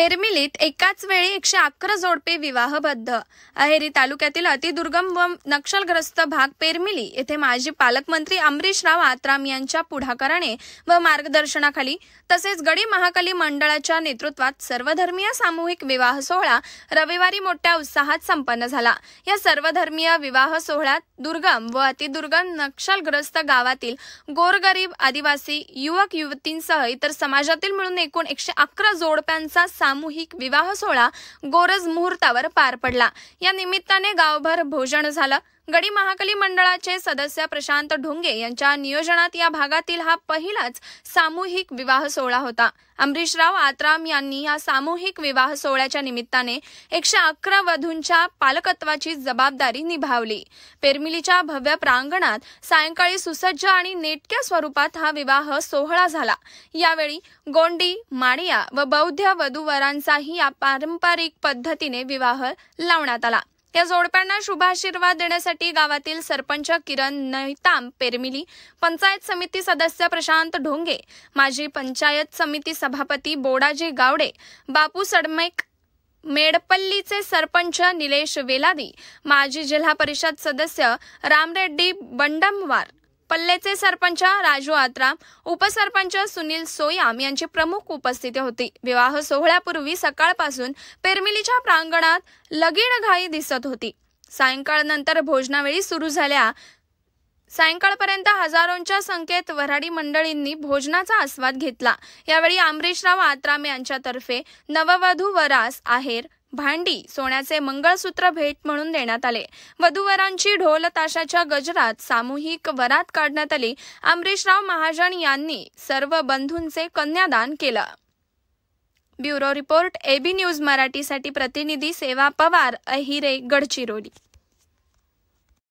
पेरमिलीत एकाच वेळी एकशे अकरा जोडपे विवाहबद्ध अहेरी तालुक्यातील अतिदुर्गम व नक्षलग्रस्त भाग पेरमिली येथे माजी पालकमंत्री अमरीशराव आत्राम यांच्या पुढाकाराने व मार्गदर्शनाखाली तसेच गडी महाकाली मंडळाच्या नेतृत्वात सर्वधर्मीय सामूहिक विवाह सोहळा रविवारी मोठ्या उत्साहात संपन्न झाला या सर्वधर्मीय विवाह सोहळ्यात दुर्गम व अतिदुर्गम नक्षलग्रस्त गावातील गोरगरीब आदिवासी युवक युवतींसह इतर समाजातील मिळून एकूण एकशे अकरा जोडप्यांचा सामूहिक विवाह सोहळा गोरज मुहूर्तावर पार पडला या निमित्ताने गावभर भोजन झालं गडी महाकली मंडळाचे सदस्य प्रशांत ढोंगे यांच्या नियोजनात या भागातील हा पहिलाच सामूहिक विवाह सोहळा होता अमरीशराव आत्राम यांनी या सामूहिक विवाह सोहळ्याच्या निमित्ताने एकशे अकरा वधूंच्या पालकत्वाची जबाबदारी निभावली पेरमिलीच्या भव्य प्रांगणात सायंकाळी सुसज्ज आणि नेटक्या स्वरूपात हा विवाह सोहळा झाला यावेळी गोंडी माडिया व बौद्ध वधूवरांचाही या पारंपरिक पद्धतीने विवाह लावण्यात आला या जोडप्यांना शुभाशीर्वाद देण्यासाठी गावातील सरपंच किरण नैताम पेरमिली पंचायत समिती सदस्य प्रशांत ढोंगे माजी पंचायत समिती सभापती बोडाजी गावडे बापू सडमेक मेडपल्लीचे सरपंच निलेश वेलादी माजी जिल्हा परिषद सदस्य रामरेड्डी बंडमवार पल्लेचे सरपंच राजू आत्राम उपसरपंच सुनील सोयाम यांची प्रमुख उपस्थिती होती विवाह सोहळ्यापूर्वी सकाळपासून पेरमिलीच्या प्रांगणात लगीण घाई दिसत होती सायंकाळनंतर भोजनावेळी सुरू झाल्या सायंकाळपर्यंत हजारोंच्या संख्येत वऱ्हाडी मंडळींनी भोजनाचा आस्वाद घेतला यावेळी अमरीशराव आत्राम यांच्यातर्फे नववधू वरास आहेर भांडी सोन्याचे मंगळसूत्र भेट म्हणून देण्यात आले वधूवरांची ढोल ताशाच्या गजरात सामूहिक वरात काढण्यात आली अमरीशराव महाजन यांनी सर्व बंधूंचे कन्यादान केलं ब्युरो रिपोर्ट एबी न्यूज मराठीसाठी प्रतिनिधी सेवा पवार अहिरे गडचिरोली